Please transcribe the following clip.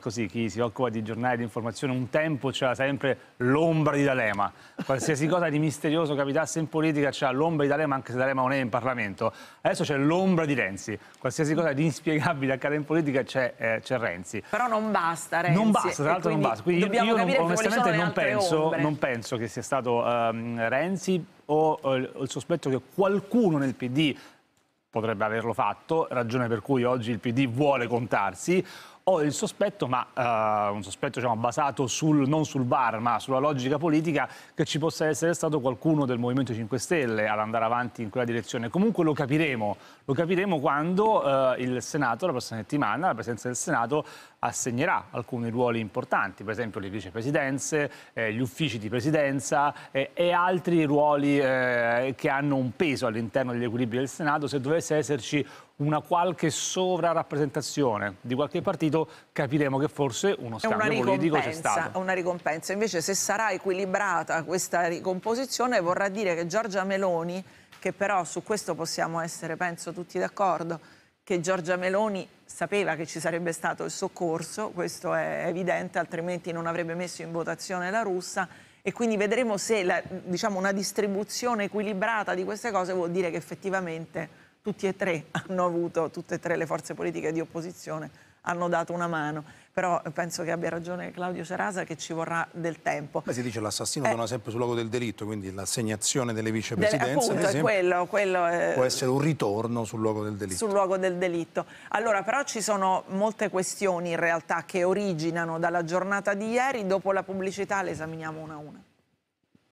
così, chi si occupa di giornali di informazione un tempo c'era sempre l'ombra di D'Alema. Qualsiasi cosa di misterioso capitasse in politica c'era l'ombra di D'Alema anche se D'Alema non è in Parlamento. Adesso c'è l'ombra di Renzi. Qualsiasi cosa di inspiegabile accade in politica c'è, eh, Renzi. Però non basta Renzi. Non basta, tra l'altro non basta. Quindi io, io non, onestamente non penso, non penso, che sia stato um, Renzi o ho il, il sospetto che qualcuno nel PD potrebbe averlo fatto, ragione per cui oggi il PD vuole contarsi, ho il sospetto, ma uh, un sospetto diciamo, basato sul, non sul bar, ma sulla logica politica, che ci possa essere stato qualcuno del Movimento 5 Stelle ad andare avanti in quella direzione. Comunque lo capiremo, lo capiremo quando uh, il Senato, la prossima settimana, la presenza del Senato assegnerà alcuni ruoli importanti, per esempio le vicepresidenze, eh, gli uffici di presidenza eh, e altri ruoli eh, che hanno un peso all'interno degli equilibri del Senato, se dovesse esserci una qualche sovrarappresentazione di qualche partito merito capiremo che forse uno scambio politico c'è stato. Una ricompensa, invece se sarà equilibrata questa ricomposizione vorrà dire che Giorgia Meloni, che però su questo possiamo essere penso tutti d'accordo, che Giorgia Meloni sapeva che ci sarebbe stato il soccorso, questo è evidente, altrimenti non avrebbe messo in votazione la russa e quindi vedremo se la, diciamo, una distribuzione equilibrata di queste cose vuol dire che effettivamente tutti e tre hanno avuto, tutte e tre le forze politiche di opposizione hanno dato una mano. Però eh, penso che abbia ragione Claudio Cerasa che ci vorrà del tempo. Ma si dice l'assassino eh, torna sempre sul luogo del delitto, quindi l'assegnazione delle vicepresidenze delle, appunto, quello, quello è, eh, può essere un ritorno sul luogo del delitto. Sul luogo del delitto. Allora, però ci sono molte questioni in realtà che originano dalla giornata di ieri, dopo la pubblicità le esaminiamo una a una.